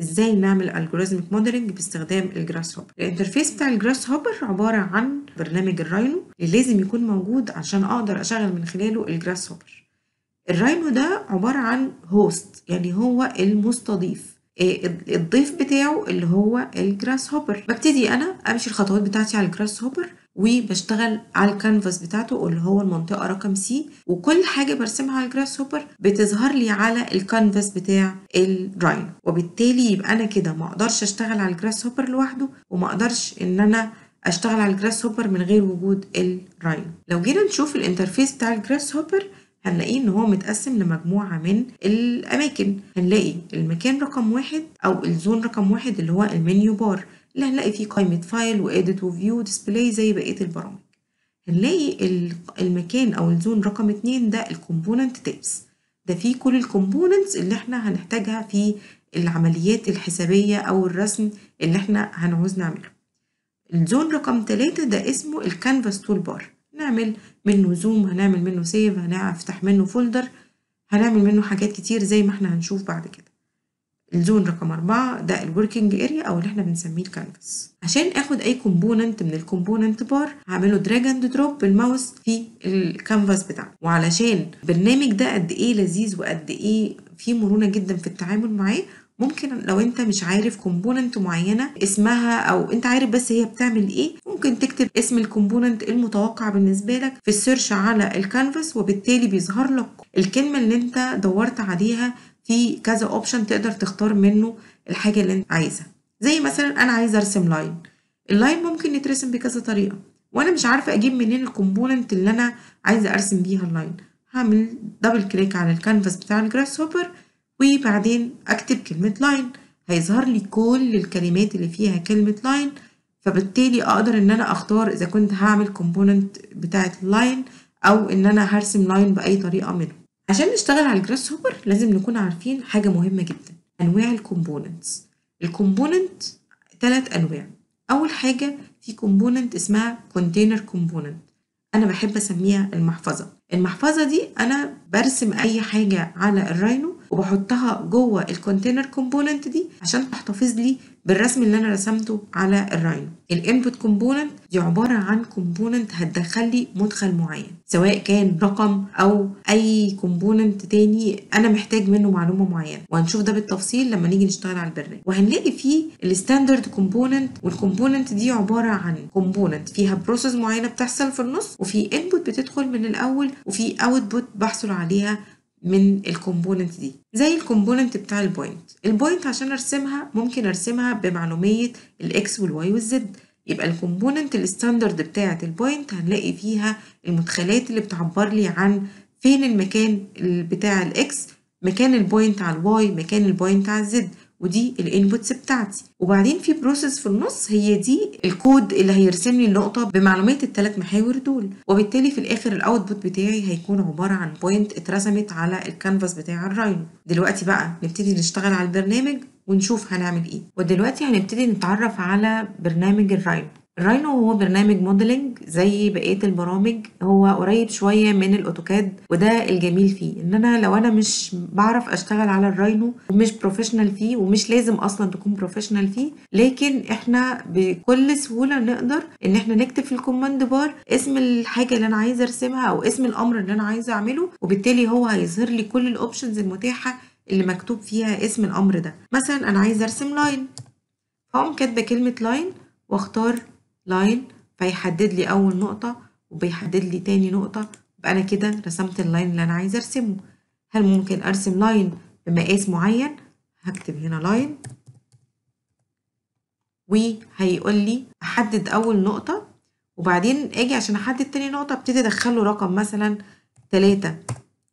ازاي نعمل الجوريزميك موديلنج باستخدام الجراس هوبر الانترفيس بتاع الجراس هوبر عباره عن برنامج الراينو اللي لازم يكون موجود عشان اقدر اشغل من خلاله الجراس هوبر الراينو ده عباره عن هوست يعني هو المستضيف آه، الضيف بتاعه اللي هو الجراس هوبر ببتدي انا امشي الخطوات بتاعتي على الجراس هوبر وبشتغل على الكانفاس بتاعته اللي هو المنطقه رقم سي وكل حاجه برسمها على الجراس هوبر بتظهر لي على الكانفاس بتاع الدراين وبالتالي يبقى انا كده ما اقدرش اشتغل على الجراس هوبر لوحده وما اقدرش ان انا اشتغل على الجراس هوبر من غير وجود الراين لو جينا نشوف الانترفيس بتاع الجراس هوبر هنلاقيه ان هو متقسم لمجموعه من الاماكن هنلاقي المكان رقم واحد او الزون رقم واحد اللي هو المنيو بار اللي هنلاقي فيه قائمة فايل وإيديت وفيو ديسبلاي زي بقية البرامج هنلاقي المكان أو الزون رقم اتنين ده الكومبوننت تيبس ده فيه كل الكومبوننتس اللي احنا هنحتاجها في العمليات الحسابية أو الرسم اللي احنا هنعوز نعمله الزون رقم تلاتة ده اسمه الكانفاس تول بار نعمل منه زوم هنعمل منه سيف هنفتح منه فولدر هنعمل منه حاجات كتير زي ما احنا هنشوف بعد كده الزون رقم أربعة ده الوركينج اريا أو اللي احنا بنسميه الكانفاس عشان اخد اي كومبوننت من الكومبوننت بار هعمله دراج اند دروب بالماوس في الكانفاس بتاعه وعلشان البرنامج ده قد ايه لذيذ وقد ايه فيه مرونة جدا في التعامل معاه ممكن لو انت مش عارف كومبوننت معينه اسمها او انت عارف بس هي بتعمل ايه ممكن تكتب اسم الكومبوننت المتوقع بالنسبه لك في السيرش على الكانفاس وبالتالي بيظهر لك الكلمه اللي انت دورت عليها في كذا اوبشن تقدر تختار منه الحاجه اللي انت عايزها زي مثلا انا عايزه ارسم لاين اللاين ممكن يترسم بكذا طريقه وانا مش عارفه اجيب منين الكومبوننت اللي انا عايزه ارسم بيها اللاين هعمل دبل كليك على الكانفاس بتاع الجراس هوبر وبعدين اكتب كلمه لاين هيظهر لي كل الكلمات اللي فيها كلمه لاين فبالتالي اقدر ان انا اختار اذا كنت هعمل كومبوننت بتاعه اللاين او ان انا هرسم لاين باي طريقه منه عشان نشتغل على الجراس هوبر لازم نكون عارفين حاجة مهمة جدا أنواع الكومبوننتس الكومبوننت تلات أنواع أول حاجة في كومبوننت اسمها كونتينر كومبوننت أنا بحب أسميها المحفظة المحفظة دي أنا برسم أي حاجة على الراينو وبحطها جوه الكونتينر كومبوننت دي عشان تحتفظ لي بالرسم اللي انا رسمته على الراينو الانبوت كومبوننت دي عباره عن كومبوننت هتدخل لي مدخل معين سواء كان رقم او اي كومبوننت تاني انا محتاج منه معلومه معينه وهنشوف ده بالتفصيل لما نيجي نشتغل على البرنامج وهنلاقي فيه الستاندرد كومبوننت والكومبوننت دي عباره عن كومبوننت فيها بروسيس معينه بتحصل في النص وفي انبوت بتدخل من الاول وفي اوتبوت بحصل عليها من الكومبوننت دي زي الكومبوننت بتاع البوينت البوينت عشان ارسمها ممكن ارسمها بمعلوميه الاكس والواي والزد يبقى الكومبوننت الستاندرد بتاعه البوينت هنلاقي فيها المدخلات اللي بتعبر لي عن فين المكان بتاع الاكس مكان البوينت على الواي مكان البوينت على الزد ودي الانبوتس بتاعتي وبعدين في بروسيس في النص هي دي الكود اللي هيرسم لي النقطه بمعلومات الثلاث محاور دول وبالتالي في الاخر الاوتبوت بتاعي هيكون عباره عن بوينت اترسمت على الكانفاس بتاع الراينو دلوقتي بقى نبتدي نشتغل على البرنامج ونشوف هنعمل ايه ودلوقتي هنبتدي نتعرف على برنامج الراينو الراينو هو برنامج موديلنج زي بقيه البرامج هو قريب شويه من الاوتوكاد وده الجميل فيه ان انا لو انا مش بعرف اشتغل على الراينو ومش بروفيشنال فيه ومش لازم اصلا تكون بروفيشنال فيه لكن احنا بكل سهوله نقدر ان احنا نكتب في الكوماند بار اسم الحاجه اللي انا عايزه ارسمها او اسم الامر اللي انا عايزه اعمله وبالتالي هو هيظهر لي كل الاوبشنز المتاحه اللي مكتوب فيها اسم الامر ده مثلا انا عايزه ارسم لاين فاقوم كاتبه كلمه لاين واختار لاين فيحدد لي اول نقطة وبيحدد لي تاني نقطة يبقى انا كده رسمت اللاين اللي انا عايزة ارسمه هل ممكن ارسم لاين بمقاس معين هكتب هنا لاين وهيقول لي احدد اول نقطة وبعدين اجي عشان احدد تاني نقطة ابتدي ادخله رقم مثلا تلاتة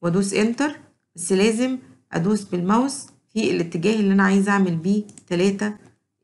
وادوس انتر بس لازم ادوس بالماوس في الاتجاه اللي انا عايزه اعمل بيه تلاتة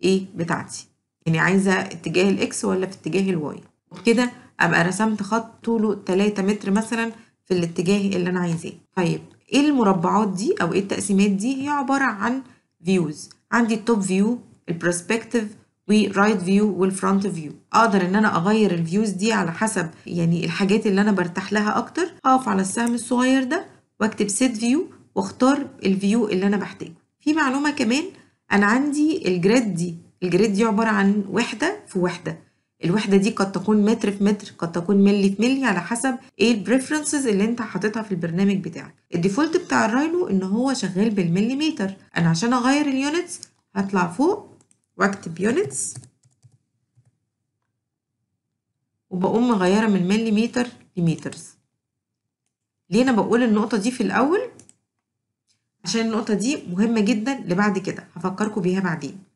ايه بتاعتي يعني عايزة اتجاه الإكس ولا في اتجاه الواي وبكده أبقى رسمت خط طوله 3 متر مثلا في الاتجاه اللي أنا عايزاه طيب ايه المربعات دي أو ايه التقسيمات دي هي عبارة عن فيوز عندي التوب فيو البروسبكتيف ورايت فيو والفرونت فيو اقدر ان انا اغير الفيوز دي على حسب يعني الحاجات اللي انا برتاح لها اكتر اقف على السهم الصغير ده واكتب سيت فيو واختار الفيو اللي انا بحتاجه في معلومه كمان انا عندي الجريد دي الجريد دي عبارة عن وحدة في وحدة الوحدة دي قد تكون متر في متر قد تكون ملي في ملي على حسب ايه البريفرنسز اللي انت حاططها في البرنامج بتاعك الديفولت بتاع الراينو ان هو شغال بالمليمتر انا عشان اغير اليونتس هطلع فوق واكتب يونتس وبقوم مغيرة من مليمتر لمترز ليه انا بقول النقطة دي في الاول عشان النقطة دي مهمة جدا لبعد كده هفكركم بيها بعدين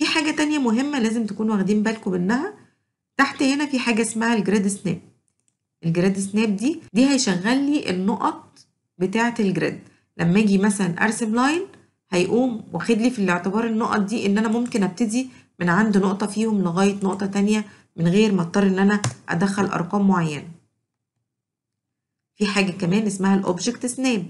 في حاجة تانية مهمة لازم تكونوا واخدين بالكم منها تحت هنا في حاجة اسمها الجريد سناب الجريد سناب دي دي هيشغل لي النقط بتاعة الجريد لما اجي مثلا ارسم لاين هيقوم واخد لي في الاعتبار النقط دي ان انا ممكن ابتدي من عند نقطة فيهم لغاية نقطة تانية من غير ما اضطر ان انا ادخل ارقام معينة في حاجة كمان اسمها الاوبجكت سناب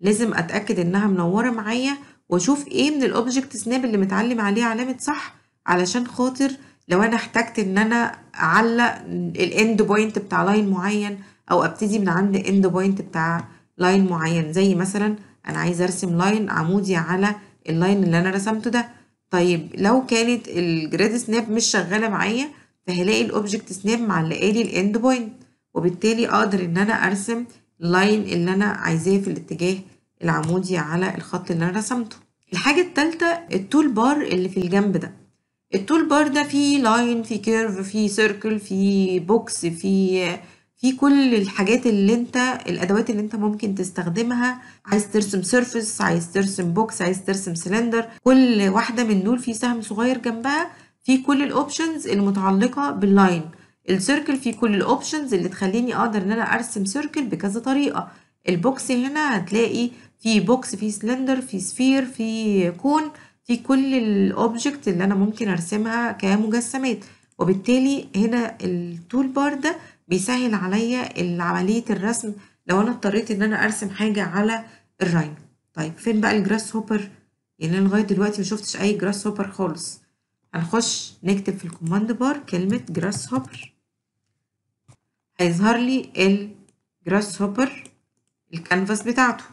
لازم اتأكد انها منورة معايا واشوف ايه من الاوبجكت سناب اللي متعلم عليه علامه صح علشان خاطر لو انا احتجت ان انا اعلق الاند بوينت بتاع لاين معين او ابتدي من عند اند بوينت بتاع لاين معين زي مثلا انا عايزه ارسم لاين عمودي على اللاين اللي انا رسمته ده طيب لو كانت الجريد سناب مش شغاله معايا فهلاقي الاوبجكت سناب معلقالي الاند بوينت وبالتالي اقدر ان انا ارسم اللاين اللي انا عايزاه في الاتجاه العمودي على الخط اللي انا رسمته الحاجة التالتة التول بار اللي في الجنب ده التول بار ده فيه لاين فيه كيرف فيه سيركل فيه بوكس فيه في كل الحاجات اللي انت الادوات اللي انت ممكن تستخدمها عايز ترسم سيرفس عايز ترسم بوكس عايز ترسم سلندر كل واحده من دول في سهم صغير جنبها في كل الاوبشنز المتعلقه باللاين السيركل في كل الاوبشنز اللي تخليني اقدر ان انا ارسم سيركل بكذا طريقه البوكس هنا هتلاقي في بوكس في سلندر في سفير في كون في كل الاوبجكت اللي انا ممكن ارسمها كمجسمات وبالتالي هنا التول بار ده بيسهل عليا عمليه الرسم لو انا اضطريت ان انا ارسم حاجه على الراين طيب فين بقى الجراس هوبر يعني انا لغايه دلوقتي مشوفتش اي جراس هوبر خالص هنخش نكتب في الكوماند بار كلمه جراس هوبر هيظهر لي الجراس هوبر الكانفاس بتاعته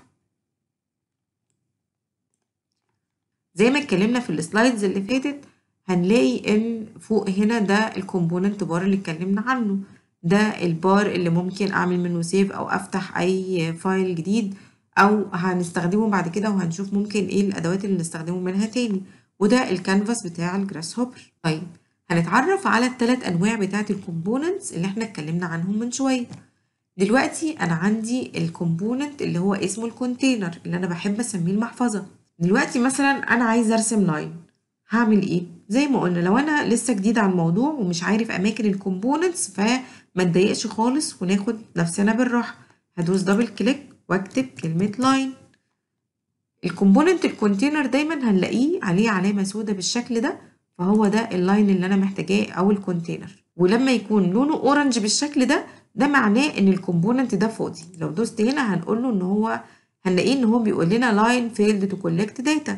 زي ما اتكلمنا في السلايدز اللي فاتت هنلاقي ان فوق هنا ده الكومبوننت بار اللي اتكلمنا عنه ده البار اللي ممكن اعمل منه سيف او افتح اي فايل جديد او هنستخدمه بعد كده وهنشوف ممكن ايه الادوات اللي نستخدمه منها تاني وده الكانفاس بتاع الجراس هوبر طيب هنتعرف على التلات انواع بتاعه الكومبوننتس اللي احنا اتكلمنا عنهم من شويه دلوقتي انا عندي الكومبوننت اللي هو اسمه الكونتينر اللي انا بحب اسميه المحفظه دلوقتي مثلا انا عايزه ارسم لاين هعمل ايه زي ما قلنا لو انا لسه جديد على الموضوع ومش عارف اماكن الكومبوننتس فما اتضايقش خالص وناخد نفسنا بالراحه هدوس دبل كليك واكتب كلمه لاين الكومبوننت الكونتينر دايما هنلاقيه عليه علامه سوداء بالشكل ده فهو ده اللاين اللي انا محتاجاه او الكونتينر ولما يكون لونه اورنج بالشكل ده ده معناه ان الكومبوننت ده فاضي لو دوست هنا هنقول له ان هو هنلاقيه ان هو بيقول لنا لاين فيلد تو كولكت داتا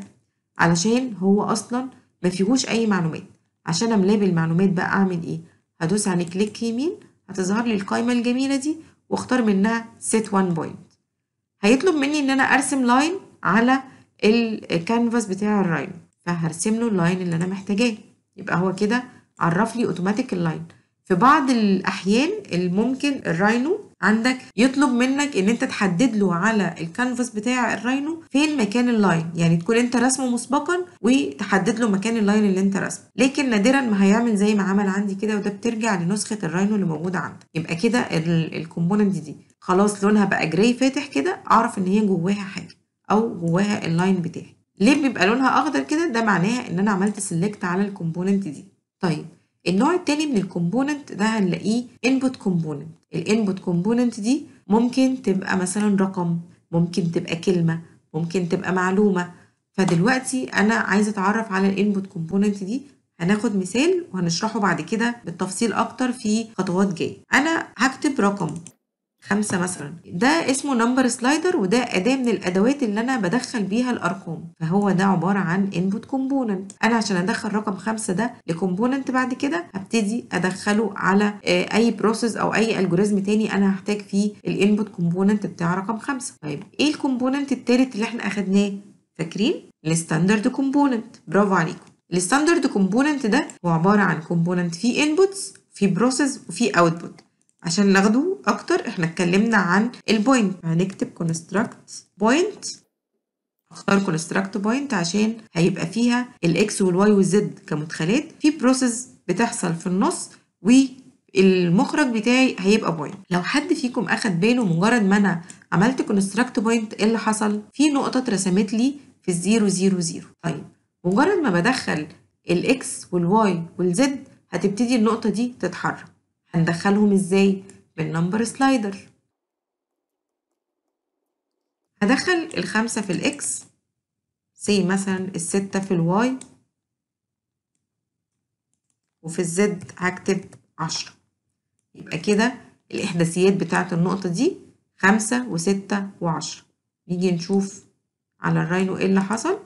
علشان هو اصلا ما فيهوش اي معلومات عشان املاه بالمعلومات بقى اعمل ايه هدوس على كليك يمين هتظهر لي القائمه الجميله دي واختار منها سيت 1 بوينت هيطلب مني ان انا ارسم لاين على الكانفاس بتاع الرايم فهرسم له اللاين اللي انا محتاجاه يبقى هو كده عرف لي اوتوماتيك اللاين في بعض الاحيان الممكن الراينو عندك يطلب منك ان انت تحدد له على الكانفاس بتاع الراينو فين مكان اللاين يعني تكون انت رسمه مسبقا وتحدد له مكان اللاين اللي انت رسمه لكن نادرا ما هيعمل زي ما عمل عندي كده وده بترجع لنسخه الراينو اللي موجوده عندك يبقى كده الكومبوننت دي خلاص لونها بقى جراي فاتح كده اعرف ان هي جواها حاجه او جواها اللاين بتاعي ليه بيبقى لونها اخضر كده ده معناها ان انا عملت سيلكت على الكومبوننت دي طيب النوع التاني من الكومبوننت ده هنلاقيه input component الانبوت كومبوننت دي ممكن تبقى مثلا رقم ممكن تبقى كلمة ممكن تبقى معلومة فدلوقتي أنا عايزة أتعرف على الانبوت كومبوننت دي هناخد مثال وهنشرحه بعد كده بالتفصيل أكتر في خطوات جاية أنا هكتب رقم خمسة مثلا ده اسمه نمبر سلايدر وده أداة من الأدوات اللي أنا بدخل بيها الأرقام فهو ده عبارة عن input component أنا عشان أدخل رقم خمسة ده لكومبوننت بعد كده هبتدي أدخله على آه، أي بروسيس أو أي ألجوريزم تاني أنا هحتاج فيه الانبوت كومبوننت بتاع رقم خمسة طيب إيه الكومبوننت التالت اللي إحنا أخدناه فاكرين؟ الستاندرد كومبوننت برافو عليكم الستاندرد كومبوننت ده هو عبارة عن كومبوننت فيه انبوتس فيه بروسيس وفيه اوتبوت عشان ناخده اكتر احنا اتكلمنا عن البوينت هنكتب كونستراكت بوينت اختار كونستراكت بوينت عشان هيبقى فيها الاكس والواي والزد كمدخلات في بروسيس بتحصل في النص والمخرج بتاعي هيبقى بوينت لو حد فيكم اخد باله مجرد ما انا عملت كونستراكت بوينت ايه اللي حصل في نقطه اترسمت لي في الزيرو زيرو زيرو طيب مجرد ما بدخل الاكس والواي والزد هتبتدي النقطه دي تتحرك هندخلهم ازاي بالنمبر سلايدر هدخل الخمسة في الاكس سي مثلا الستة في الواي وفي الزد هكتب عشرة يبقى كده الإحداثيات بتاعة النقطة دي خمسة وستة وعشرة نيجي نشوف على الراينو ايه اللي حصل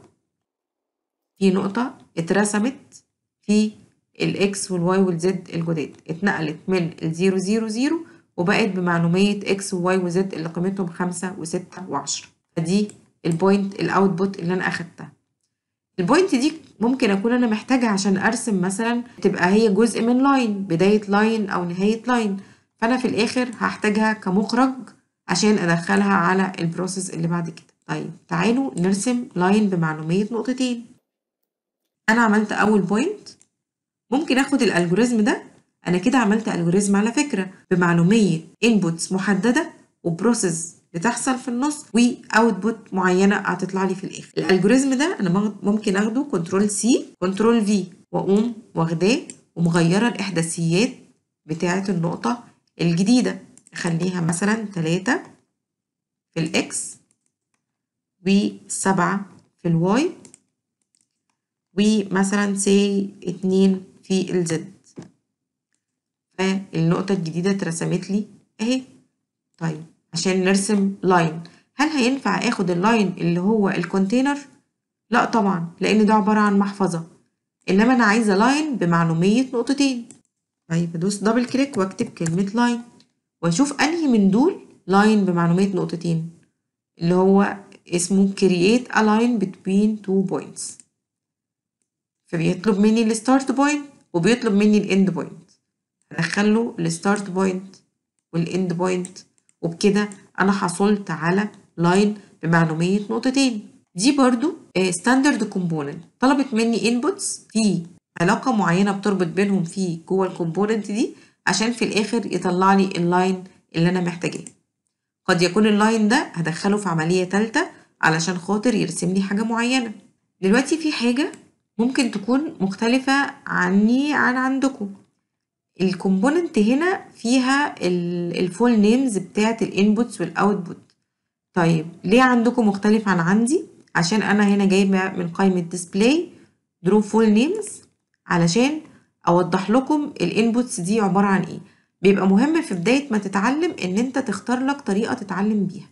في نقطة اترسمت في الاكس والواي والزد الجداد اتنقلت من الزيرو زيرو زيرو وبقت بمعلومية اكس وواي وزد اللي قيمتهم خمسة وستة وعشرة فدي البوينت الاوتبوت اللي انا اخدتها البوينت دي ممكن اكون انا محتاجها عشان ارسم مثلا تبقى هي جزء من لاين بداية لاين او نهاية لاين فانا في الاخر هحتاجها كمخرج عشان ادخلها على البروسيس اللي بعد كده طيب تعالوا نرسم لاين بمعلومية نقطتين انا عملت اول بوينت ممكن اخد الالجوريزم ده انا كده عملت الجوريزم على فكره بمعلوميه انبوتس محدده وبروسيس بتحصل في النص واوتبوت معينه هتطلع لي في الاخر الالجوريزم ده انا ممكن اخده كنترول سي كنترول في واقوم واخداه ومغيره الاحداثيات بتاعه النقطه الجديده اخليها مثلا 3 في الاكس و7 في الواي ومثلا سي 2 في الزد فالنقطة الجديدة اترسمت لي اهي طيب عشان نرسم لاين هل هينفع اخد اللاين اللي هو الكونتينر لا طبعا لان ده عبارة عن محفظة انما انا عايزة لاين بمعلومية نقطتين طيب ادوس دبل كليك واكتب كلمة لاين واشوف انهي من دول لاين بمعلومية نقطتين اللي هو اسمه create a line between two points فبيطلب مني الستارت بوينت وبيطلب مني الاند بوينت هدخل له الستارت بوينت والاند بوينت وبكده انا حصلت على لاين بمعلوميه نقطتين دي برضو ستاندرد آه، كومبوننت طلبت مني انبوتس في علاقه معينه بتربط بينهم في جوه الكومبوننت دي عشان في الاخر يطلع لي اللاين اللي انا محتاجاه قد يكون اللاين ده هدخله في عمليه ثالثه علشان خاطر يرسم لي حاجه معينه دلوقتي في حاجه ممكن تكون مختلفة عني عن عندكم الكومبوننت هنا فيها الفول نيمز بتاعة الانبوتس والاوتبوت طيب ليه عندكم مختلف عن عندي عشان انا هنا جايبه من قائمه ديسبلاي draw فول نيمز علشان اوضح لكم الانبوتس دي عباره عن ايه بيبقى مهم في بدايه ما تتعلم ان انت تختار لك طريقه تتعلم بيها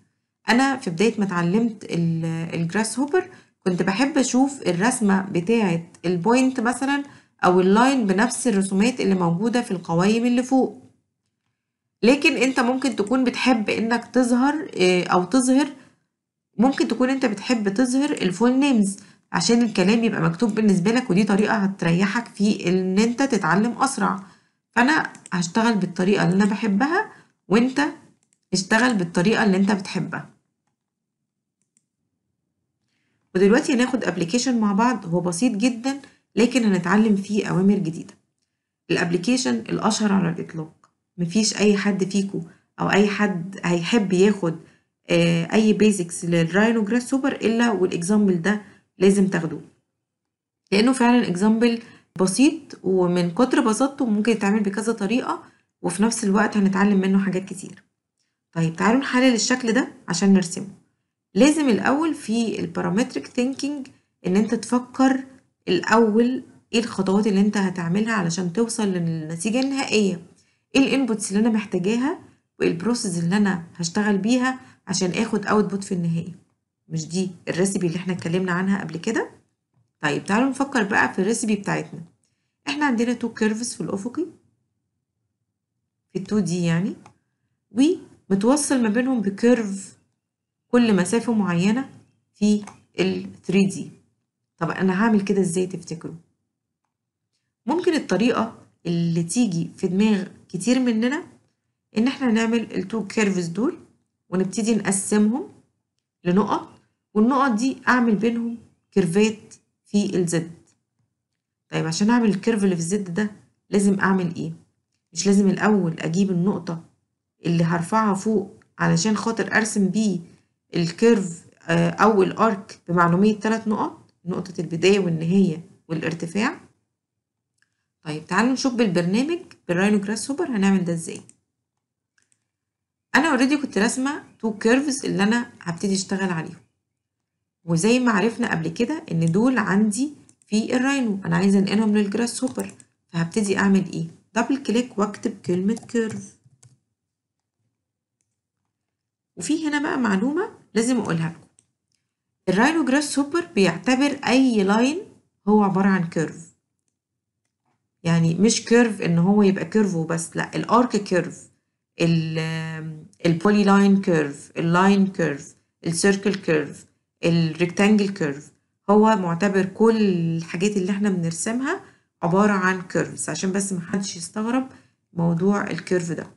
انا في بدايه ما اتعلمت الجراس هوبر كنت بحب اشوف الرسمة بتاعة البوينت مثلا او اللاين بنفس الرسومات اللي موجودة في القوائم اللي فوق لكن انت ممكن تكون بتحب انك تظهر آه، او تظهر ممكن تكون انت بتحب تظهر الفول نيمز عشان الكلام يبقى مكتوب بالنسبة لك ودي طريقة هتريحك في ان انت تتعلم اسرع فانا هشتغل بالطريقة اللي انا بحبها وانت اشتغل بالطريقة اللي انت بتحبها ودلوقتي هناخد ابلكيشن مع بعض هو بسيط جدا لكن هنتعلم فيه أوامر جديدة الابلكيشن الأشهر على الإطلاق مفيش أي حد فيكو أو أي حد هيحب ياخد آه، أي بيزكس للراينو جراس سوبر إلا والإكزامبل ده لازم تاخدوه لأنه فعلا إكزامبل بسيط ومن كتر بساطته ممكن يتعمل بكذا طريقة وفي نفس الوقت هنتعلم منه حاجات كتير طيب تعالوا نحلل الشكل ده عشان نرسمه لازم الأول في البارامتريك ثينكينج إن أنت تفكر الأول إيه الخطوات اللي أنت هتعملها علشان توصل للنتيجة النهائية إيه الإنبوتس اللي أنا محتاجاها وإيه البروسيس اللي أنا هشتغل بيها عشان آخد أوتبوت في النهائي مش دي الريسبي اللي احنا اتكلمنا عنها قبل كده طيب تعالوا نفكر بقى في الريسبي بتاعتنا احنا عندنا تو كيرفز في الأفقي في التو دي يعني ومتوصل ما بينهم بكيرف كل مسافة معينة في ال 3D طب أنا هعمل كده إزاي تفتكروا؟ ممكن الطريقة اللي تيجي في دماغ كتير مننا إن إحنا نعمل التو كيرفز دول ونبتدي نقسمهم لنقط والنقط دي أعمل بينهم كيرفات في الزد طيب عشان أعمل الكيرف اللي في الزد ده لازم أعمل إيه؟ مش لازم الأول أجيب النقطة اللي هرفعها فوق علشان خاطر أرسم بيه الكيرف آه، أو الأرك بمعلومية ثلاث نقط نقطة البداية والنهاية والارتفاع طيب تعالوا نشوف بالبرنامج بالراينو جراس هوبر هنعمل ده ازاي انا اوريدي كنت راسمه تو كيرفز اللي انا هبتدي اشتغل عليهم وزي ما عرفنا قبل كده ان دول عندي في الراينو انا عايزه انقلهم للجراس هوبر فهبتدي اعمل ايه دبل كليك واكتب كلمه كيرف وفي هنا بقى معلومه لازم أقولها الراينو جراس هوبر بيعتبر أي لاين هو عبارة عن كيرف يعني مش كيرف إن هو يبقى كيرف وبس لأ الأرك كيرف البولي لاين كيرف اللاين كيرف السيركل كيرف الريكتانجل كيرف هو معتبر كل الحاجات اللي احنا بنرسمها عبارة عن كيرفز عشان بس محدش يستغرب موضوع الكيرف ده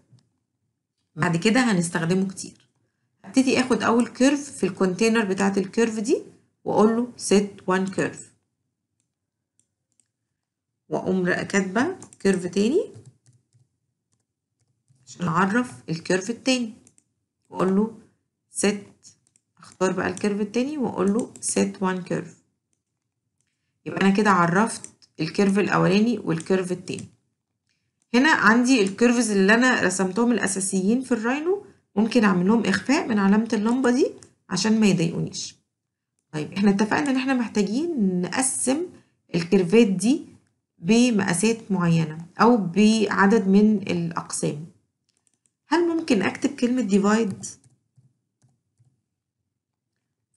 بعد كده هنستخدمه كتير ابتدي اخد اول كيرف في الكونتينر بتاعه الكيرف دي واقول له set one curve واقوم كاتبه كيرف تاني عشان اعرف الكيرف التاني واقول له set اختار بقى الكيرف التاني واقول له set one curve يبقى انا كده عرفت الكيرف الاولاني والكيرف التاني هنا عندي الكيرفز اللي انا رسمتهم الاساسيين في الراينو ممكن اعمل لهم اخفاء من علامة اللمبة دي عشان ما يضايقونيش طيب احنا اتفقنا ان احنا محتاجين نقسم الكيرفات دي بمقاسات معينة او بعدد من الاقسام هل ممكن اكتب كلمة ديفايد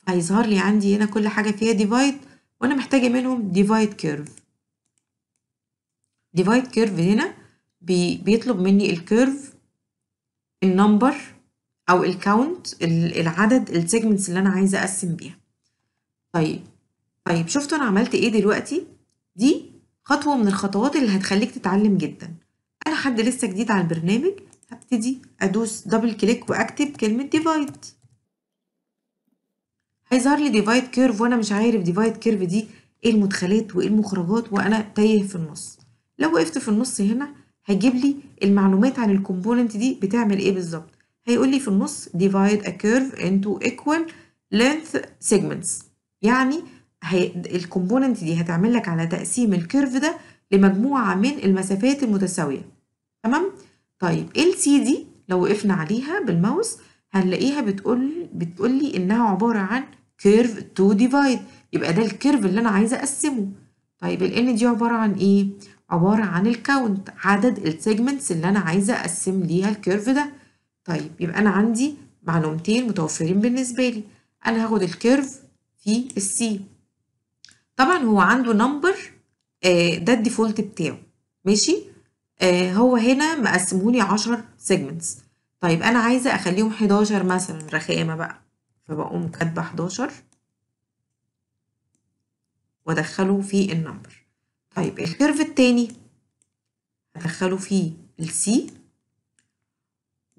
هيظهر لي عندي هنا كل حاجة فيها ديفايد وانا محتاجة منهم ديفايد كيرف ديفايد كيرف هنا بيطلب مني الكيرف النمبر او الكاونت العدد السيجمنتس اللي انا عايزه اقسم بيها طيب طيب شفتوا انا عملت ايه دلوقتي دي خطوه من الخطوات اللي هتخليك تتعلم جدا انا حد لسه جديد على البرنامج هبتدي ادوس دبل كليك واكتب كلمه ديفايد هيظهر لي ديفايد كيرف وانا مش عارف ديفايد كيرف دي ايه المدخلات وايه المخرجات وانا تايه في النص لو وقفت في النص هنا هيجيب لي المعلومات عن الكومبوننت دي بتعمل ايه بالظبط هيقول لي في النص divide a curve into equal length segments يعني هي الكومبوننت دي هتعمل لك على تقسيم الكيرف ده لمجموعه من المسافات المتساويه تمام طيب ال سي دي لو وقفنا عليها بالماوس هنلاقيها بتقول بتقول لي انها عباره عن كيرف تو ديفايد يبقى ده الكيرف اللي انا عايزه اقسمه طيب ان دي عباره عن ايه عباره عن الكاونت عدد السيجمنتس اللي انا عايزه اقسم ليها الكيرف ده طيب يبقى أنا عندي معلومتين متوفرين بالنسبة لي أنا هاخد الكيرف في السي طبعا هو عنده نمبر آه، ده الديفولت بتاعه ماشي آه، هو هنا مقسمهولي 10 سيجمنتس طيب أنا عايزة أخليهم 11 مثلا رخامة بقى فبقوم كاتبة 11 وأدخله في النمبر طيب الكيرف التاني هدخله في السي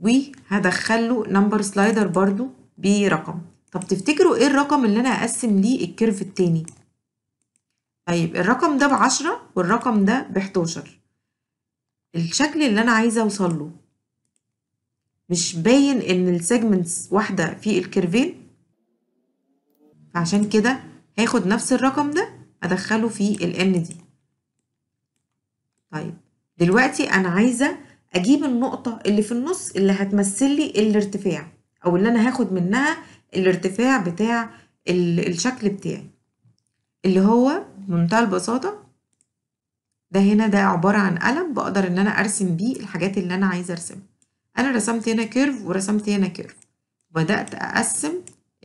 وهدخل له نمبر سلايدر برضو برقم طب تفتكروا ايه الرقم اللي انا هقسم ليه الكيرف التاني طيب الرقم ده بعشرة والرقم ده بحداشر الشكل اللي انا عايزه اوصل له مش باين ان السيجمنتس واحده في الكيرفين فعشان كده هاخد نفس الرقم ده ادخله في الان دي طيب دلوقتي انا عايزه اجيب النقطه اللي في النص اللي هتمثل لي الارتفاع او اللي انا هاخد منها الارتفاع بتاع الشكل بتاعي اللي هو بمنتهى البساطه ده هنا ده عباره عن قلم بقدر ان انا ارسم بيه الحاجات اللي انا عايزه ارسمها انا رسمت هنا كيرف ورسمت هنا كيرف وبدات اقسم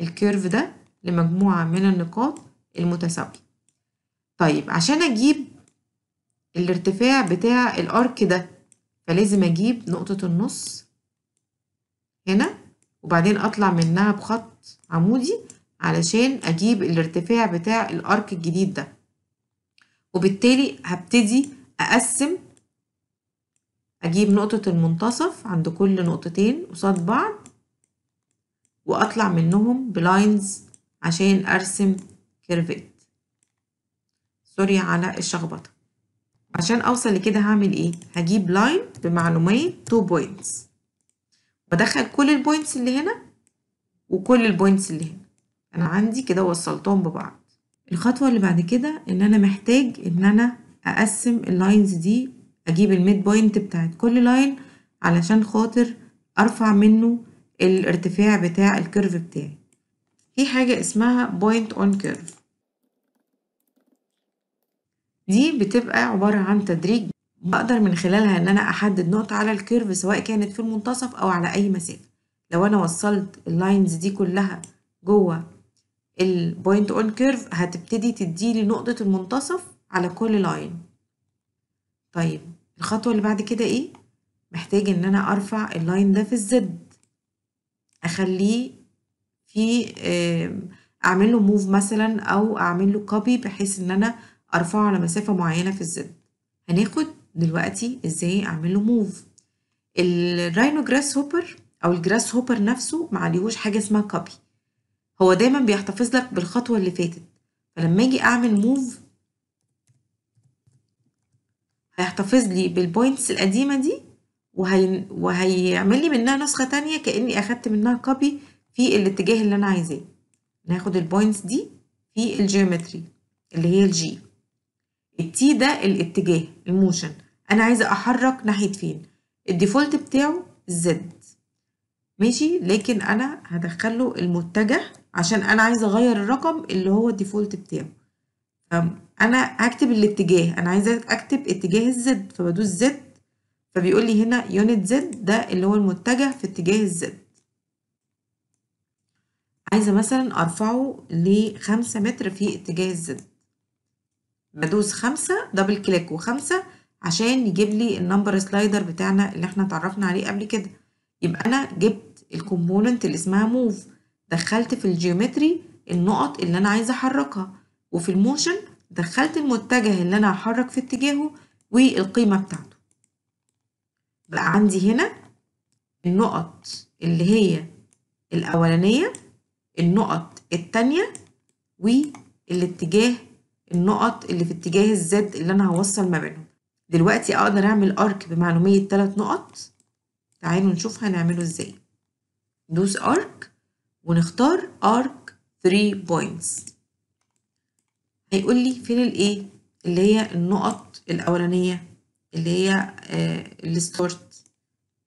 الكيرف ده لمجموعه من النقاط المتساويه طيب عشان اجيب الارتفاع بتاع الارك ده فلازم اجيب نقطة النص هنا وبعدين اطلع منها بخط عمودي علشان اجيب الارتفاع بتاع الارك الجديد ده وبالتالي هبتدي اقسم اجيب نقطة المنتصف عند كل نقطتين قصاد بعض واطلع منهم بلاينز عشان ارسم كيرفات سوري على الشخبطة عشان اوصل لكده هعمل ايه هجيب لاين بمعلومية 2 بوينتس وادخل كل البوينتس اللي هنا وكل البوينتس اللي هنا انا عندي كده وصلتهم ببعض الخطوة اللي بعد كده ان انا محتاج ان انا اقسم اللاينز دي اجيب الميد بوينت بتاعت كل لاين علشان خاطر ارفع منه الارتفاع بتاع الكيرف بتاعي في حاجة اسمها بوينت اون كيرف دي بتبقى عبارة عن تدريج بقدر من خلالها ان انا احدد نقطة على الكيرف سواء كانت في المنتصف او على اي مسافة لو انا وصلت اللاينز دي كلها جوه البوينت اون كيرف هتبتدي تديلي نقطة المنتصف على كل لاين طيب الخطوة اللي بعد كده ايه؟ محتاج ان انا ارفع اللاين ده في الزد اخليه في اعمل له موف مثلا او اعمل له كوبي بحيث ان انا أرفعه على مسافة معينة في الزد هناخد دلوقتي ازاي اعمله موف الراينو جراس هوبر او الجراس هوبر نفسه معليهوش حاجة اسمها كوبي هو دايما بيحتفظ لك بالخطوة اللي فاتت فلما اجي اعمل موف هيحتفظ لي بالبوينتس القديمة دي وهي... وهيعمل لي منها نسخة تانية كأني أخدت منها كوبي في الاتجاه اللي أنا عايزاه ناخد البوينتس دي في الجيومتري اللي هي الجي التي ده الاتجاه الموشن انا عايزه احرك ناحيه فين الديفولت بتاعه زد ماشي لكن انا هدخله المتجه عشان انا عايزه اغير الرقم اللي هو الديفولت بتاعه انا هكتب الاتجاه انا عايزه اكتب اتجاه الزد فبدوس زد فبيقول لي هنا يونت زد ده اللي هو المتجه في اتجاه الزد عايزه مثلا ارفعه لخمسة متر في اتجاه الزد بدوس خمسة دبل كليك وخمسة عشان يجيب لي النمبر سلايدر بتاعنا اللي احنا اتعرفنا عليه قبل كده يبقى انا جبت الكومبوننت اللي اسمها موف دخلت في الجيومتري النقط اللي انا عايزه احركها وفي الموشن دخلت المتجه اللي انا هحرك في اتجاهه والقيمه بتاعته بقى عندي هنا النقط اللي هي الاولانيه النقط التانيه والاتجاه النقط اللي في اتجاه الزد اللي أنا هوصل ما بينهم دلوقتي أقدر أعمل أرك بمعلومية تلات نقط تعالوا نشوف هنعمله إزاي ندوس أرك ونختار أرك 3 بوينتس هيقول لي فين الإيه اللي هي النقط الأولانية اللي هي آه، الستارت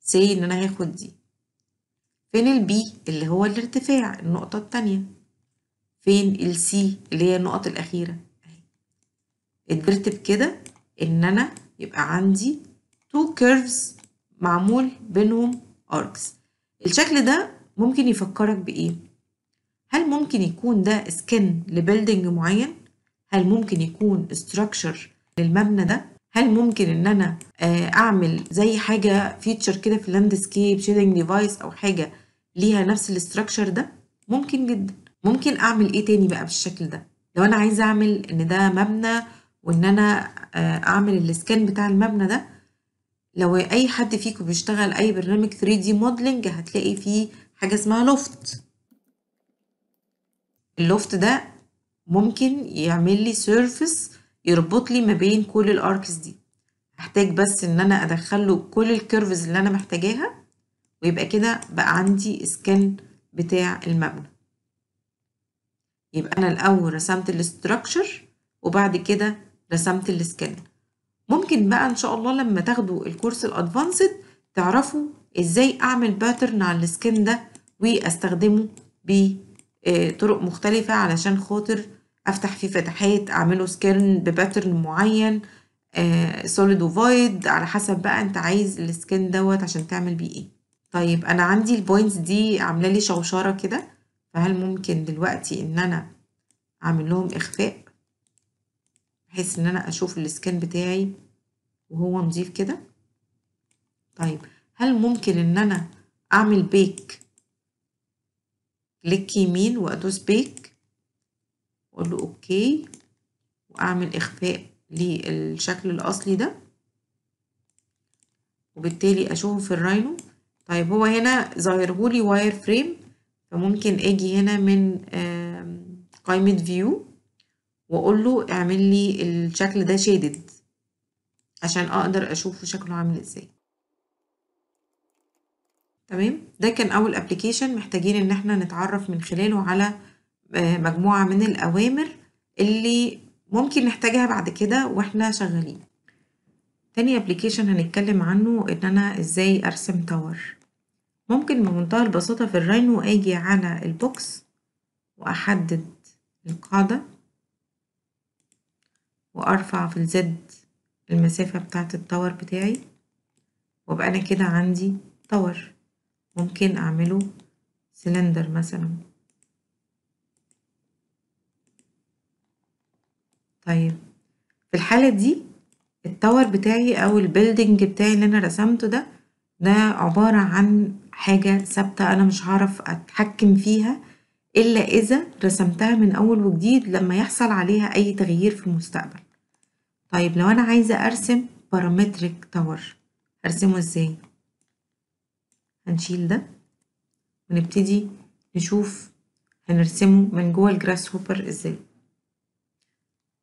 سي إن أنا هاخد دي فين البي اللي هو الارتفاع النقطة التانية فين السي اللي هي النقط الأخيرة قدرت بكده ان انا يبقى عندي تو كيرفز معمول بينهم اركس الشكل ده ممكن يفكرك بايه هل ممكن يكون ده سكن لبيلدينج معين هل ممكن يكون استراكشر للمبنى ده هل ممكن ان انا آه، اعمل زي حاجه فيتشر كده في اللاندسكيب شيدنج ديفايس او حاجه ليها نفس الاستراكشر ده ممكن جدا ممكن اعمل ايه تاني بقى بالشكل ده لو انا عايزه اعمل ان ده مبنى وان انا آه، اعمل الاسكان بتاع المبنى ده لو اي حد فيكم بيشتغل اي برنامج 3 دي موديلنج هتلاقي فيه حاجه اسمها لوفت اللوفت ده ممكن يعمل لي سيرفيس يربط لي ما بين كل الاركس دي هحتاج بس ان انا ادخل له كل الكيرفز اللي انا محتاجاها ويبقى كده بقى عندي اسكان بتاع المبنى يبقى انا الاول رسمت الاستراكشر وبعد كده رسمت السكان ممكن بقى ان شاء الله لما تاخدوا الكورس الادفانسد تعرفوا ازاي اعمل باترن على السكين ده واستخدمه بطرق مختلفة علشان خاطر افتح فيه فتحات اعمله سكين بباترن معين سوليد آه، وفايد على حسب بقى انت عايز السكين دوت عشان تعمل بيه ايه طيب انا عندي البوينتس دي عامله لي شوشره كده فهل ممكن دلوقتي ان انا اعمل لهم اخفاء بحيث ان انا اشوف السكان بتاعي وهو نظيف كده طيب هل ممكن ان انا اعمل بيك كليك يمين وادوس بيك واقول له اوكي واعمل اخفاء للشكل الاصلي ده وبالتالي اشوفه في الراينو طيب هو هنا ظاهرهولي واير فريم فممكن اجي هنا من قائمة فيو واقول له اعمل لي الشكل ده شادد عشان اقدر اشوفه شكله عامل ازاي تمام ده كان اول ابلكيشن محتاجين ان احنا نتعرف من خلاله على آه، مجموعة من الاوامر اللي ممكن نحتاجها بعد كده واحنا شغالين تاني ابلكيشن هنتكلم عنه ان انا ازاي ارسم تاور ممكن بمنتهى البساطة في الراينو اجي على البوكس واحدد القاعدة وأرفع في الزد المسافة بتاعة التاور بتاعي وأبقى أنا كده عندي تاور ممكن أعمله سلندر مثلا طيب في الحالة دي التاور بتاعي أو البيلدينج بتاعي اللي أنا رسمته ده ده عبارة عن حاجة ثابتة أنا مش هعرف أتحكم فيها إلا إذا رسمتها من أول وجديد لما يحصل عليها أي تغيير في المستقبل طيب لو أنا عايزة أرسم بارامتريك تاور هرسمه إزاي؟ هنشيل ده ونبتدي نشوف هنرسمه من جوه الجراس هوبر إزاي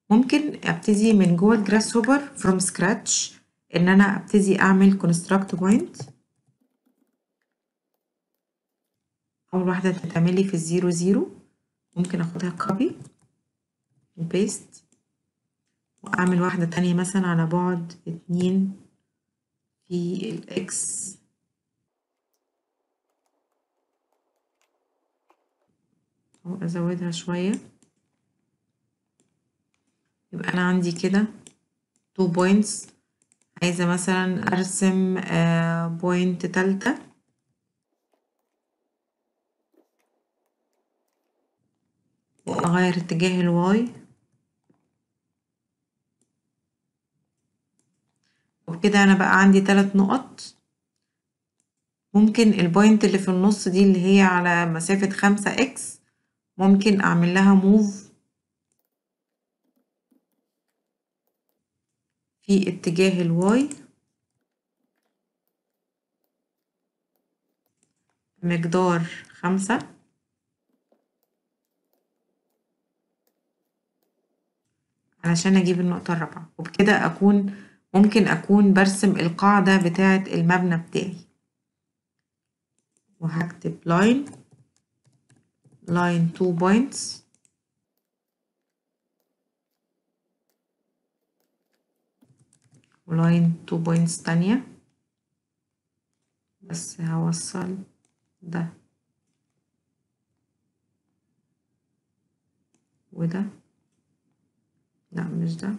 ممكن أبتدي من جوه الجراس هوبر فروم سكراتش إن أنا أبتدي أعمل كونستراكت بوينت أول واحدة تتعملي في الزيرو زيرو ممكن أخدها كوبي وبيست وأعمل واحدة تانية مثلا على بعد اتنين في الإكس أو أزودها شوية يبقى أنا عندي كده تو بوينتس عايزة مثلا أرسم بوينت آه، تالتة وأغير اتجاه الواي كده أنا بقى عندي تلات نقط ممكن البوينت اللي في النص دي اللي هي على مسافة خمسة اكس ممكن أعمل لها موف في اتجاه الواي مقدار خمسة علشان أجيب النقطة الرابعة وبكده أكون ممكن أكون برسم القاعدة بتاعة المبنى بتاعي وهكتب line line two points ولاين تو بوينتس تانية بس هوصل ده وده لا مش ده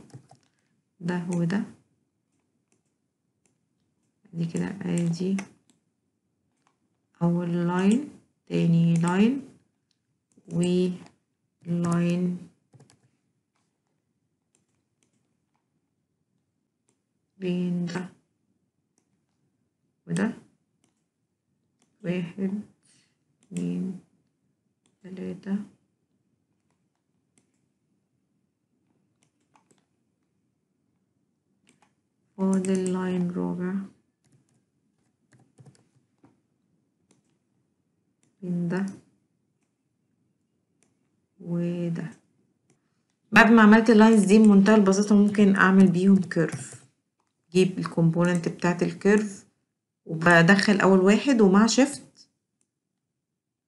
ده وده دي كده ادي اول لاين تاني لاين ولاين بين ده وده واحد اتنين تلاتة فاضل لاين رابع من ده وده بعد ما عملت اللاينز دي بمنتهى البساطة ممكن اعمل بيهم كيرف جيب الكومبوننت بتاعت الكيرف وبدخل اول واحد ومع شيفت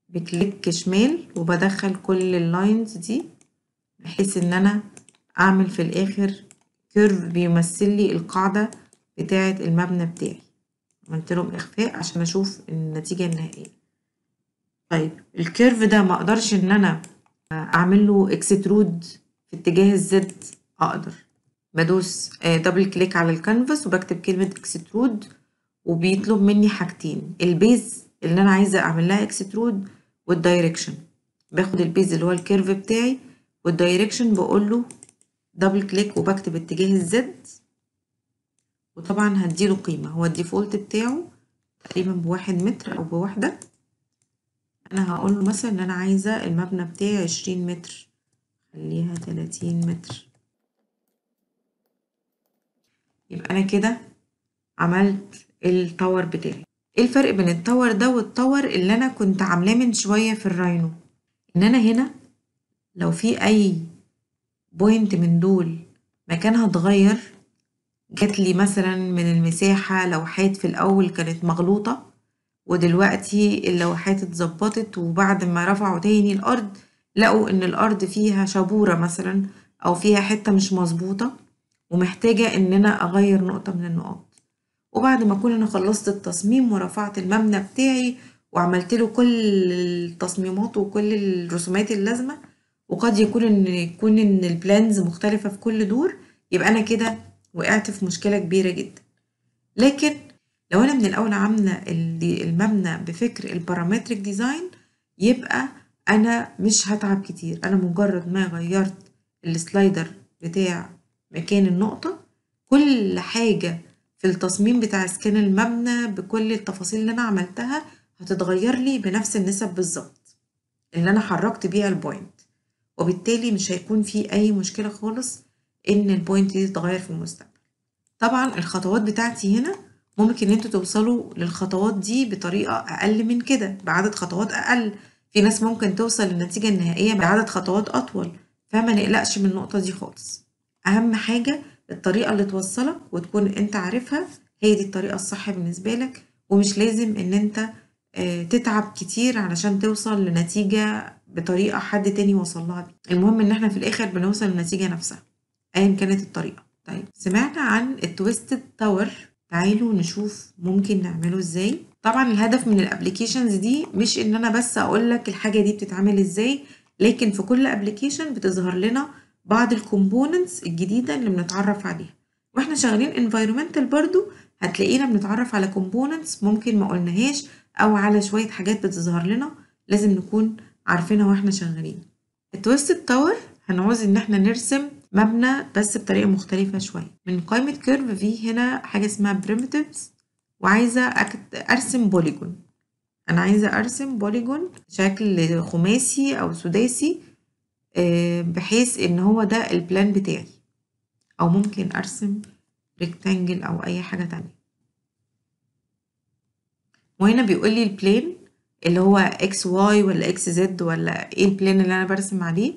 بكليك شمال وبدخل كل اللاينز دي بحيث ان انا اعمل في الاخر كيرف بيمثل لي القاعدة بتاعة المبنى بتاعي عملت لهم اخفاء عشان اشوف النتيجة النهائية طيب الكيرف ده ما اقدرش ان انا اعمل له اكسترود في اتجاه الزد اقدر بدوس دبل آه، كليك على الكانفاس وبكتب كلمه اكسترود وبيطلب مني حاجتين البيز اللي انا عايزه اعمل لها اكسترود والدايركشن باخد البيز اللي هو الكيرف بتاعي والدايركشن بقول له دبل كليك وبكتب اتجاه الزد وطبعا هديله قيمه هو الديفولت بتاعه تقريبا بواحد متر او بواحده أنا هقوله مثلا إن أنا عايزة المبنى بتاعي عشرين متر خليها تلاتين متر يبقى أنا كده عملت التاور بتاعي ايه الفرق بين التاور ده والتاور اللي أنا كنت عاملاه من شوية في الراينو إن أنا هنا لو في أي بوينت من دول مكانها اتغير جاتلي مثلا من المساحة لوحات في الأول كانت مغلوطة ودلوقتي اللوحات اتظبطت وبعد ما رفعوا تاني الأرض لقوا إن الأرض فيها شابورة مثلا أو فيها حتة مش مظبوطة ومحتاجة إن أنا أغير نقطة من النقاط وبعد ما أكون أنا خلصت التصميم ورفعت المبنى بتاعي وعملت له كل التصميمات وكل الرسومات اللازمة وقد يكون إن يكون إن البلانز مختلفة في كل دور يبقى أنا كده وقعت في مشكلة كبيرة جدا لكن لو انا من الاول عامله المبنى بفكر البارامتريك ديزاين يبقى انا مش هتعب كتير انا مجرد ما غيرت السلايدر بتاع مكان النقطة كل حاجة في التصميم بتاع سكان المبنى بكل التفاصيل اللي انا عملتها هتتغير لي بنفس النسب بالظبط اللي انا حركت بيها البوينت وبالتالي مش هيكون في اي مشكلة خالص ان البوينت دي تتغير في المستقبل طبعا الخطوات بتاعتي هنا ممكن ان انتوا توصلوا للخطوات دي بطريقه اقل من كده بعدد خطوات اقل في ناس ممكن توصل للنتيجه النهائيه بعدد خطوات اطول فما نقلقش من النقطه دي خالص اهم حاجه الطريقه اللي توصلك وتكون انت عارفها هي دي الطريقه الصح بالنسبه لك ومش لازم ان انت آه، تتعب كتير علشان توصل لنتيجه بطريقه حد تاني وصلها دي المهم ان احنا في الاخر بنوصل للنتيجه نفسها ايا كانت الطريقه طيب سمعنا عن التويستد تاور تعالوا نشوف ممكن نعمله ازاي طبعا الهدف من الابلكيشنز دي مش ان انا بس اقول لك الحاجه دي بتتعمل ازاي لكن في كل ابلكيشن بتظهر لنا بعض الكومبوننتس الجديده اللي بنتعرف عليها واحنا شغالين انفيرومنتال برضو هتلاقينا بنتعرف على كومبوننتس ممكن ما قلناهاش او على شويه حاجات بتظهر لنا لازم نكون عارفينها واحنا شغالين التويست تاور هنعوز ان احنا نرسم مبنى بس بطريقة مختلفة شوية من قائمة كيرف في هنا حاجة اسمها primitives وعايزة أرسم بوليجون أنا عايزة أرسم بوليجون شكل خماسي أو سداسي آه، بحيث إن هو ده البلان بتاعي أو ممكن أرسم ريكتانجل أو أي حاجة تانية وهنا بيقول لي البلان اللي هو اكس واي ولا اكس زد ولا ايه البلان اللي انا برسم عليه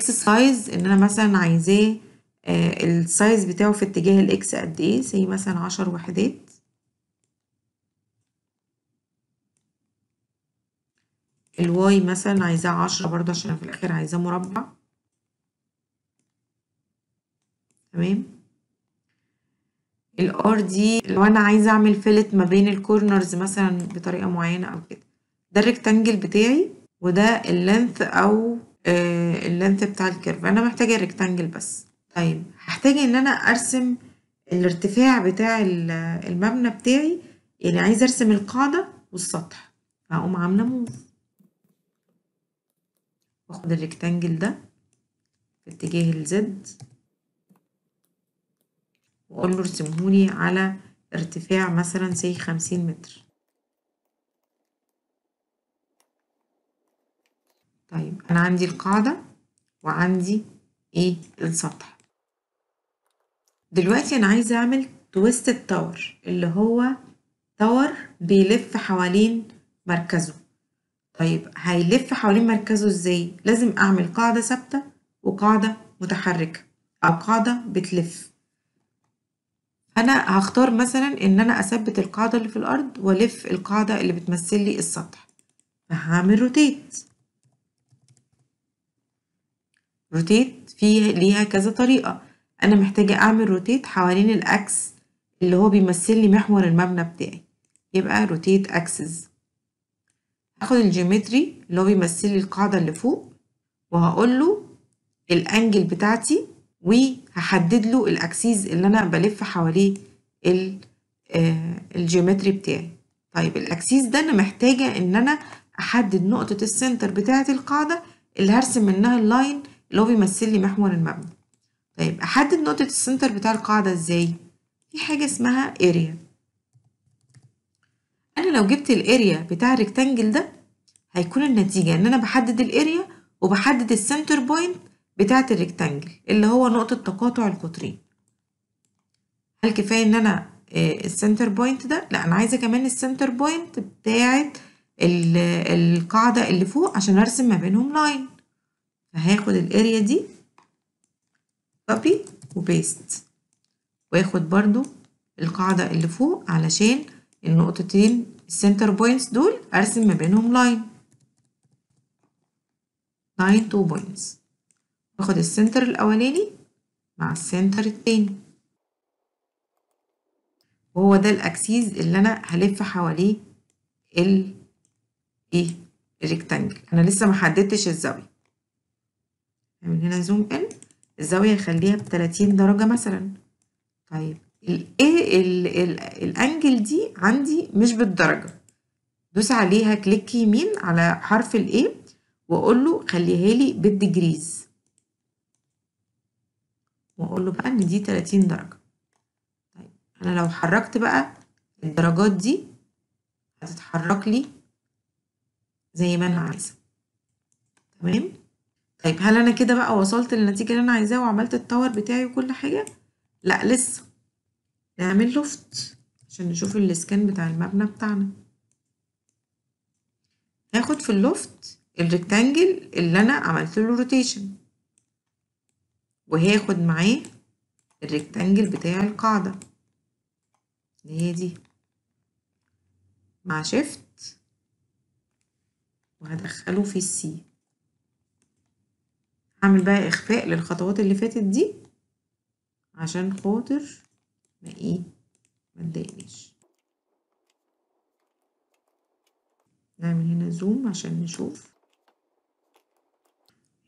سايز ان انا مثلا عايزاه آه، السايز بتاعه في اتجاه الاكس قد ايه زي مثلا عشر وحدات الواي مثلا عايزاه عشرة برضه عشان في الاخر عايزاه مربع تمام الار دي لو انا عايزه اعمل فيلت ما بين الكورنرز مثلا بطريقه معينه او كده ده الريكتانجل بتاعي وده اللينث او آه، اللينث بتاع الكيرف انا محتاجة ريكتانجل بس طيب هحتاج ان انا ارسم الارتفاع بتاع المبنى بتاعي يعني عايزة ارسم القاعدة والسطح هقوم عاملة موف واخد الريكتانجل ده في اتجاه الزد واقول له ارسمهولي على ارتفاع مثلا سي خمسين متر طيب أنا عندي القاعدة وعندي إيه السطح دلوقتي أنا عايزة أعمل تويست التاور اللي هو تاور بيلف حوالين مركزه طيب هيلف حوالين مركزه إزاي؟ لازم أعمل قاعدة ثابتة وقاعدة متحركة أو قاعدة بتلف أنا هختار مثلا إن أنا أثبت القاعدة اللي في الأرض وألف القاعدة اللي بتمثل لي السطح فهعمل روتيت روتيت فيه ليها كذا طريقة أنا محتاجة أعمل روتيت حوالين الأكس اللي هو بيمثل لي محور المبنى بتاعي يبقى روتيت أكسس هاخد الجيومتري اللي هو بيمثل لي القاعدة اللي فوق وهقول له الأنجل بتاعتي وهحدد له الأكسيز اللي أنا بلف حواليه آه، الجيومتري بتاعي طيب الأكسيز ده أنا محتاجة إن أنا أحدد نقطة السنتر بتاعة القاعدة اللي هرسم منها اللاين اللي هو بيمثل لي محور المبنى طيب احدد نقطة السنتر بتاع القاعدة ازاي في حاجة اسمها اريا انا لو جبت الاريا بتاع الريكتانجل ده هيكون النتيجة ان انا بحدد الاريا وبحدد السنتر بوينت بتاعة الريكتانجل اللي هو نقطة تقاطع القطرين هل كفاية ان انا آه، السنتر بوينت ده لا انا عايزة كمان السنتر بوينت بتاعة القاعدة اللي فوق عشان ارسم ما بينهم لاين فهاخد الاريا دي كوبي وبيست واخد برضو القاعدة اللي فوق علشان النقطتين السنتر بوينتس دول ارسم ما بينهم لاين لاين تو بوينتس واخد السنتر الاولاني مع السنتر التاني وهو ده الاكسيز اللي انا هلف حواليه ال ايه الريكتانجل انا لسه حددتش الزاويه نعمل هنا زوم ان الزاوية نخليها بتلاتين درجة مثلا طيب الايه الانجل دي عندي مش بالدرجة دوس عليها كليك يمين على حرف الايه واقول له خليها لي بالدجريز واقول له بقى ان دي 30 درجة طيب انا لو حركت بقى الدرجات دي هتتحرك لي زي ما انا عايزة تمام طيب هل أنا كده بقى وصلت للنتيجة اللي أنا عايزاها وعملت التاور بتاعي وكل حاجة؟ لأ لسه نعمل لوفت عشان نشوف السكان بتاع المبنى بتاعنا هاخد في اللوفت الريكتانجل اللي أنا عملت له روتيشن وهاخد معاه الريكتانجل بتاع القاعدة اللي هي دي مع شيفت وهدخله في السي هعمل بقى إخفاء للخطوات اللي فاتت دي عشان خاطر ما إيه ما تضايقنيش نعمل هنا زوم عشان نشوف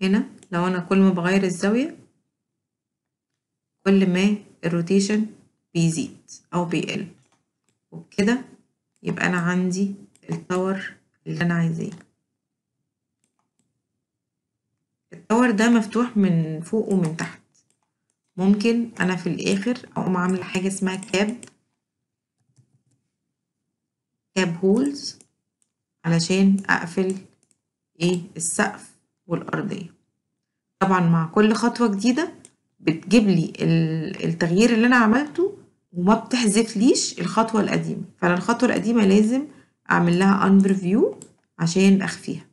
هنا لو أنا كل ما بغير الزاوية كل ما الروتيشن بيزيد أو بيقل وبكده يبقى أنا عندي التور اللي أنا عايزاه الشاور ده مفتوح من فوق ومن تحت ممكن انا في الاخر اقوم عامله حاجه اسمها كاب كاب هولز علشان اقفل ايه السقف والارضيه طبعا مع كل خطوه جديده بتجيب لي التغيير اللي انا عملته وما بتحذفليش الخطوه القديمه فانا الخطوه القديمه لازم اعمل لها ان عشان اخفيها